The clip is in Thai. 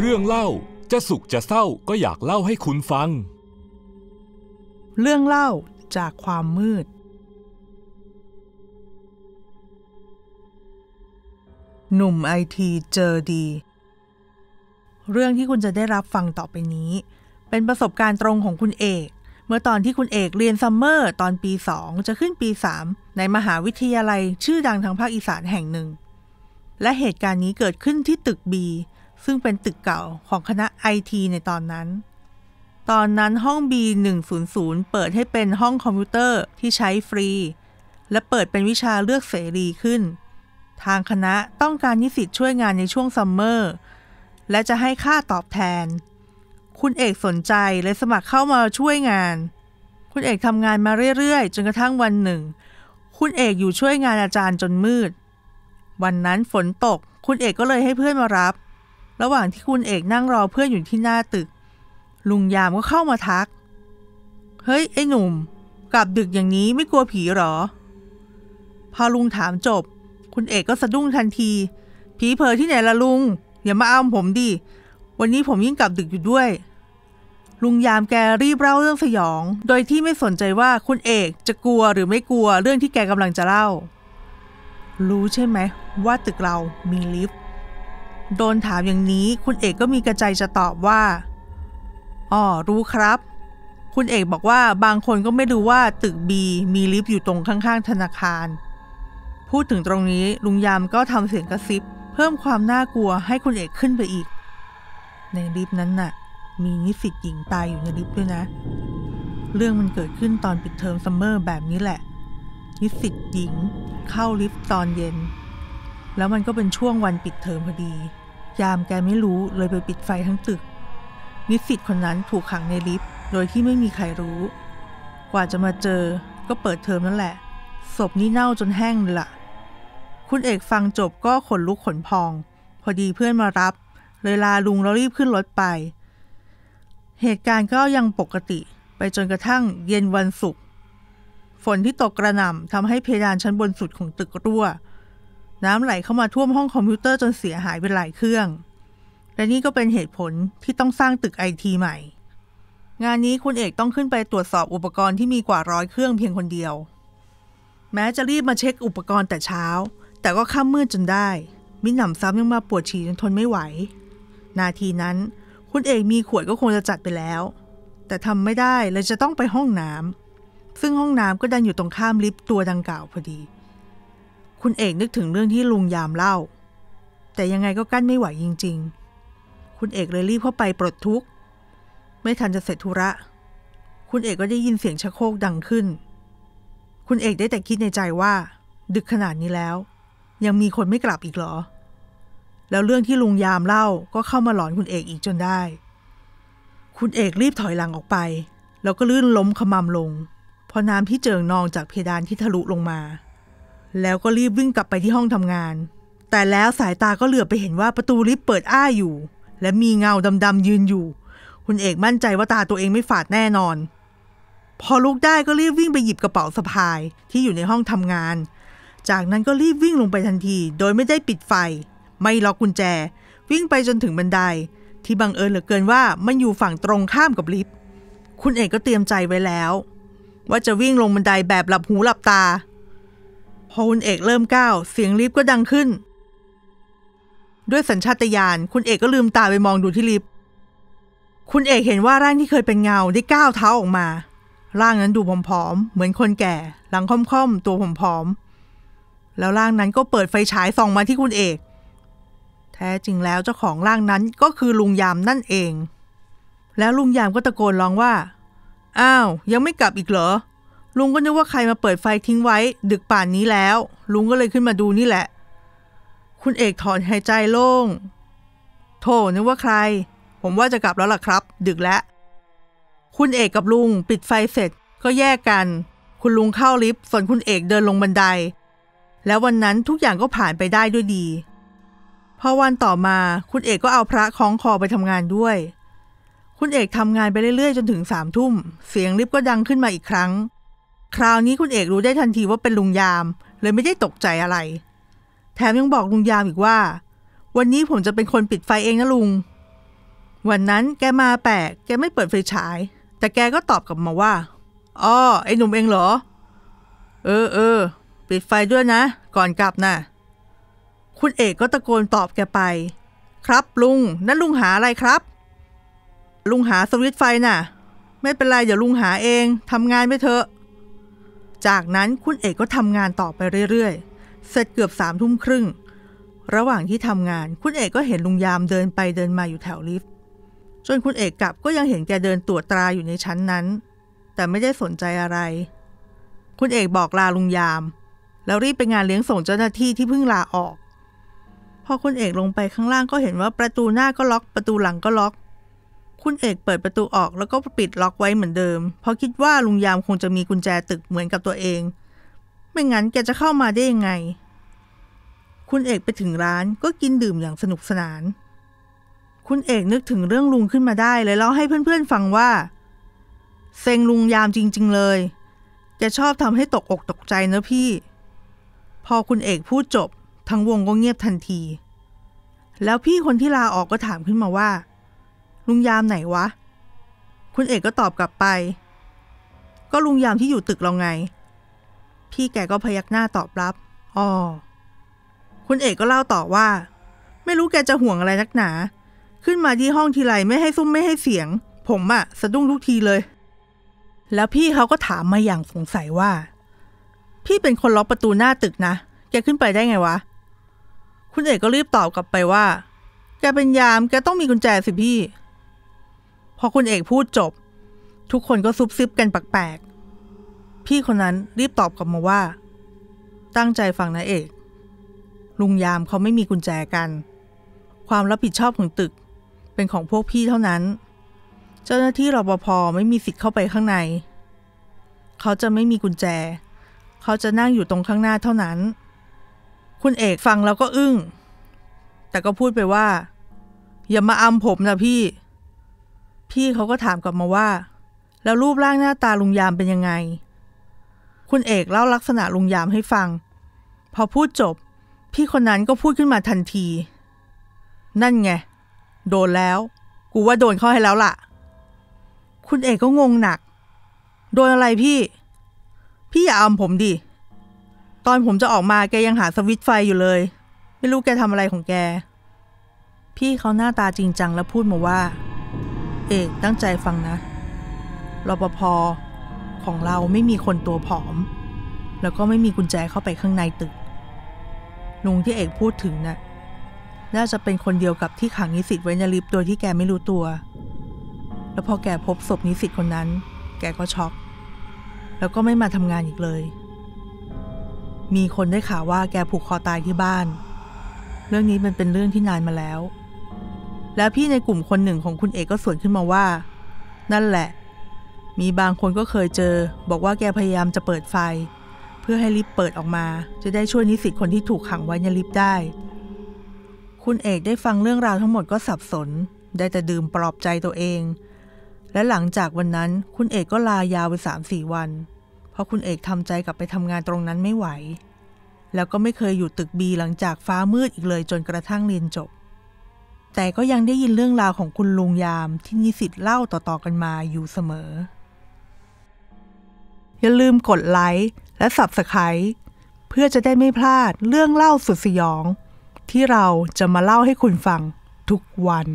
เรื่องเล่าจะสุขจะเศร้าก็อยากเล่าให้คุณฟัง เรื่องเล่าจากความมืด หนุ่มไอทีเจอดี เรื่องที่คุณจะได้รับฟังต่อไปนี้ เป็นประสบการณ์ตรงของคุณเอก เมื่อตอนที่คุณเอกเรียนซัมเมอร์ ตอนปี 2 จะขึ้นปี 3 ในมหาวิทยาลัยชื่อดังทางภาคอีสานแห่งหนึ่ง และเหตุการณ์นี้เกิดขึ้นที่ตึกบีซึ่งเป็นตึกเก่าของคณะไอที ในตอนนั้น ตอนนั้นห้อง B100 เปิดให้เป็นห้องคอมพิวเตอร์ที่ใช้ฟรี และเปิดเป็นวิชาเลือกเสรีขึ้น ทางคณะต้องการนิสิตช่วยงานในช่วงซัมเมอร์และจะให้ค่าตอบแทน คุณเอกสนใจและสมัครเข้ามาช่วยงาน คุณเอกทำงานมาเรื่อยๆ จนกระทั่งวันหนึ่ง คุณเอกอยู่ช่วยงานอาจารย์จนมืด วันนั้นฝนตกคุณเอกก็เลยให้เพื่อนมารับระหว่างที่คุณเอกนั่งรอเพื่อนอยู่ที่หน้าตึก ลุงยามก็เข้ามาทัก เฮ้ยไอ้หนุ่ม กลับดึกอย่างนี้ไม่กลัวผีหรอ พอลุงถามจบ คุณเอกก็สะดุ้งทันที ผีเผอที่ไหนละลุงอย่ามาเอามผมดิ วันนี้ผมยิ่งกลับดึกอยู่ด้วย ลุงยามแกรีบเล่าเรื่องสยอง โดยที่ไม่สนใจว่าคุณเอกจะกลัวหรือไม่กลัวเรื่องที่แกกำลังจะเล่า รู้ใช่ไหมว่าตึกเรามีลิฟต์โดนถามอย่างนี้ คุณเอกก็มีกระใจจะตอบว่า อ๋อ รู้ครับ คุณเอกบอกว่าบางคนก็ไม่รู้ว่าตึกบี มีลิฟต์อยู่ตรงข้างๆ ธนาคาร พูดถึงตรงนี้ลุงยามก็ทำเสียงกระซิบเพิ่มความน่ากลัวให้คุณเอกขึ้นไปอีก ในลิฟต์นั้นน่ะมีนิสิตหญิงตายอยู่ในลิฟต์ด้วยนะ เรื่องมันเกิดขึ้นตอนปิดเทอมซัมเมอร์แบบนี้แหละนิสิตหญิง เข้าลิฟต์ตอนเย็นแล้วมันก็เป็นช่วงวันปิดเทอมพอดี ยามแกไม่รู้เลยไปปิดไฟทั้งตึกนิสิตคนนั้นถูกขังในลิฟต์ โดยที่ไม่มีใครรู้ กว่าจะมาเจอก็เปิดเทอมนั่นแหละ ศพนี่เน่าจนแห้งเลยล่ะ คุณเอกฟังจบก็ขนลุกขนพอง พอดีเพื่อนมารับ เลยลาลุงแล้วรีบขึ้นรถไป เหตุการณ์ก็ยังปกติไปจนกระทั่งเย็นวันศุกร์ฝนที่ตกกระหน่ำทำให้เพดานชั้นบนสุดของตึกรั่วน้ำไหลเข้ามาท่วมห้องคอมพิวเตอร์จนเสียหายไปหลายเครื่อง และนี่ก็เป็นเหตุผลที่ต้องสร้างตึกไอทีใหม่ งานนี้คุณเอกต้องขึ้นไปตรวจสอบอุปกรณ์ที่มีกว่าร้อยเครื่องเพียงคนเดียว แม้จะรีบมาเช็คอุปกรณ์แต่เช้า แต่ก็ค่ำมืดจนได้ มิหนำซ้ำยังมาปวดฉี่จนทนไม่ไหว นาทีนั้นคุณเอกมีขวดก็คงจะจัดไปแล้ว แต่ทำไม่ได้เลยจะต้องไปห้องน้ำ ซึ่งห้องน้ำก็ดันอยู่ตรงข้ามลิฟต์ตัวดังกล่าวพอดีคุณเอกนึกถึงเรื่องที่ลุงยามเล่า แต่ยังไงก็กั้นไม่ไหวจริง ๆ คุณเอกเลยรีบเข้าไปปลดทุกข์ ไม่ทันจะเสร็จธุระ คุณเอกก็ได้ยินเสียงชะโคกดังขึ้น คุณเอกได้แต่คิดในใจว่า ดึกขนาดนี้แล้ว ยังมีคนไม่กลับอีกเหรอ แล้วเรื่องที่ลุงยามเล่าก็เข้ามาหลอนคุณเอกอีกจนได้ คุณเอกรีบถอยหลังออกไปแล้วก็ลื่นล้มขมำลงเพราะน้ำที่เจิ่งนองจากเพดานที่ทะลุลงมาแล้วก็รีบวิ่งกลับไปที่ห้องทำงาน แต่แล้วสายตาก็เหลือบไปเห็นว่าประตูลิฟต์เปิดอ้าอยู่ และมีเงาดำๆยืนอยู่ คุณเอกมั่นใจว่าตาตัวเองไม่ฝาดแน่นอน พอลุกได้ก็รีบวิ่งไปหยิบกระเป๋าสะพายที่อยู่ในห้องทำงาน จากนั้นก็รีบวิ่งลงไปทันที โดยไม่ได้ปิดไฟ ไม่ล็อกกุญแจ วิ่งไปจนถึงบันได ที่บังเอิญเหลือเกินว่ามันอยู่ฝั่งตรงข้ามกับลิฟต์ คุณเอกก็เตรียมใจไว้แล้ว ว่าจะวิ่งลงบันไดแบบหลับหูหลับตาพอคุณเอกเริ่มก้าว เสียงลิฟต์ก็ดังขึ้น ด้วยสัญชาตญาณคุณเอกก็ลืมตาไปมองดูที่ลิฟต์คุณเอกเห็นว่าร่างที่เคยเป็นเงาได้ก้าวเท้าออกมา ร่างนั้นดูผอมๆ เหมือนคนแก่ หลังค่อมๆ ตัวผอมๆ แล้วร่างนั้นก็เปิดไฟฉายส่องมาที่คุณเอก แท้จริงแล้วเจ้าของร่างนั้นก็คือลุงยามนั่นเอง แล้วลุงยามก็ตะโกนร้องว่าอ้าวยังไม่กลับอีกเหรอลุงก็นึกว่าใครมาเปิดไฟทิ้งไว้ ดึกป่านนี้แล้ว ลุงก็เลยขึ้นมาดูนี่แหละ คุณเอกถอนหายใจโล่งโธ่นึกว่าใคร ผมว่าจะกลับแล้วล่ะครับ ดึกแล้ว คุณเอกกับลุงปิดไฟเสร็จก็แยกกัน คุณลุงเข้าลิฟต์ส่วนคุณเอกเดินลงบันได แล้ววันนั้นทุกอย่างก็ผ่านไปได้ด้วยดี พอวันต่อมาคุณเอกก็เอาพระคล้องคอไปทำงานด้วย คุณเอกทำงานไปเรื่อยๆจนถึงสามทุ่มเสียงลิฟต์ก็ดังขึ้นมาอีกครั้งคราวนี้คุณเอกรู้ได้ทันทีว่าเป็นลุงยามเลยไม่ได้ตกใจอะไร แถมยังบอกลุงยามอีกว่า วันนี้ผมจะเป็นคนปิดไฟเองนะลุง วันนั้นแกมาแปลกแกไม่เปิดไฟฉาย แต่แกก็ตอบกลับมาว่า อ๋อไอ้หนุ่มเองเหรอ เออเออปิดไฟด้วยนะ ก่อนกลับนะ่ะ คุณเอกก็ตะโกนตอบแกไป ครับ ลุงนั่นลุงหาอะไรครับ ลุงหาสวิตไฟนะ่ะ ไม่เป็นไรเดี๋ยวลุงหาเองทำงานไปเถอะจากนั้นคุณเอกก็ทำงานต่อไปเรื่อยๆเสร็จเกือบสามทุ่มครึ่ง ระหว่างที่ทำงานคุณเอกก็เห็นลุงยามเดินไปเดินมาอยู่แถวลิฟต์ จนคุณเอกกลับก็ยังเห็นแกเดินตรวจตราอยู่ในชั้นนั้น แต่ไม่ได้สนใจอะไร คุณเอกบอกลาลุงยาม แล้วรีบไปงานเลี้ยงส่งเจ้าหน้าที่ที่เพิ่งลาออก พอคุณเอกลงไปข้างล่างก็เห็นว่าประตูหน้าก็ล็อก ประตูหลังก็ล็อกคุณเอกเปิดประตูออกแล้วก็ปิดล็อกไว้เหมือนเดิม เพราะคิดว่าลุงยามคงจะมีกุญแจตึกเหมือนกับตัวเอง ไม่งั้นแกจะเข้ามาได้ยังไง คุณเอกไปถึงร้านก็กินดื่มอย่างสนุกสนาน คุณเอกนึกถึงเรื่องลุงขึ้นมาได้เลยเล่าให้เพื่อนๆฟังว่าเซ็งลุงยามจริง ๆ เลยแกชอบทำให้ตกอกตกใจนะพี่ พอคุณเอกพูดจบ ทั้งวงก็เงียบทันที แล้วพี่คนที่ลาออกก็ถามขึ้นมาว่าลุงยามไหนวะ คุณเอกก็ตอบกลับไป ก็ลุงยามที่อยู่ตึกเราไง พี่แกก็พยักหน้าตอบรับอ๋อคุณเอกก็เล่าต่อว่า ไม่รู้แกจะห่วงอะไรนักหนา ขึ้นมาที่ห้องทีไรไม่ให้ซุ่มไม่ให้เสียง ผมอะสะดุ้งทุกทีเลย แล้วพี่เขาก็ถามมาอย่างสงสัยว่า พี่เป็นคนล็อกประตูหน้าตึกนะ แกขึ้นไปได้ไงวะ คุณเอกก็รีบตอบกลับไปว่า แกเป็นยาม แกต้องมีกุญแจสิพี่พอคุณเอกพูดจบ ทุกคนก็ซุบซิบกันแปลกๆพี่คนนั้นรีบตอบกลับมาว่า ตั้งใจฟังนะเอก ลุงยามเขาไม่มีกุญแจกัน ความรับผิดชอบของตึก เป็นของพวกพี่เท่านั้น เจ้าหน้าที่รปภไม่มีสิทธิ์เข้าไปข้างใน เขาจะไม่มีกุญแจ เขาจะนั่งอยู่ตรงข้างหน้าเท่านั้น คุณเอกฟังแล้วก็อึง้ง แต่ก็พูดไปว่า อย่ามาอำผมนะพี่พี่เขาก็ถามกลับมาว่า แล้วรูปร่างหน้าตาลุงยามเป็นยังไง คุณเอกเล่าลักษณะลุงยามให้ฟัง พอพูดจบ พี่คนนั้นก็พูดขึ้นมาทันที นั่นไง โดนแล้ว กูว่าโดนเข้าให้แล้วล่ะ คุณเอกก็งงหนัก โดนอะไรพี่ พี่อย่าอามผมดิตอนผมจะออกมาแกยังหาสวิตไฟอยู่เลย ไม่รู้แกทำอะไรของแก พี่เขาหน้าตาจริงจังแล้วพูดมาว่าเอกตั้งใจฟังนะ รปภของเราไม่มีคนตัวผอม แล้วก็ไม่มีกุญแจเข้าไปข้างในตึก ลุงที่เอกพูดถึงนะ่ะ น่าจะเป็นคนเดียวกับที่ขังนิสิตไว้ในลิฟต์โดยที่แกไม่รู้ตัว แล้วพอแกพบศพนิสิตคนนั้น แกก็ช็อก แล้วก็ไม่มาทำงานอีกเลย มีคนได้ข่าวว่าแกผูกคอตายที่บ้าน เรื่องนี้มันเป็นเรื่องที่นานมาแล้วแล้วพี่ในกลุ่มคนหนึ่งของคุณเอกก็สวนขึ้นมาว่า นั่นแหละ มีบางคนก็เคยเจอบอกว่าแกพยายามจะเปิดไฟ เพื่อให้ลิฟต์เปิดออกมา จะได้ช่วยนิสิตคนที่ถูกขังไว้ในลิฟต์ได้ คุณเอกได้ฟังเรื่องราวทั้งหมดก็สับสน ได้แต่ดื่มปลอบใจตัวเอง และหลังจากวันนั้นคุณเอกก็ลายาวไปสามสี่วัน เพราะคุณเอกทำใจกลับไปทำงานตรงนั้นไม่ไหว แล้วก็ไม่เคยอยู่ตึกบีหลังจากฟ้ามืดอีกเลยจนกระทั่งเรียนจบแต่ก็ยังได้ยินเรื่องราวของคุณลุงยามที่นิสิตเล่าต่อๆกันมาอยู่เสมอ อย่าลืมกดไลค์และ s ับสไคร b เพื่อจะได้ไม่พลาดเรื่องเล่าสุดสยอง ที่เราจะมาเล่าให้คุณฟังทุกวัน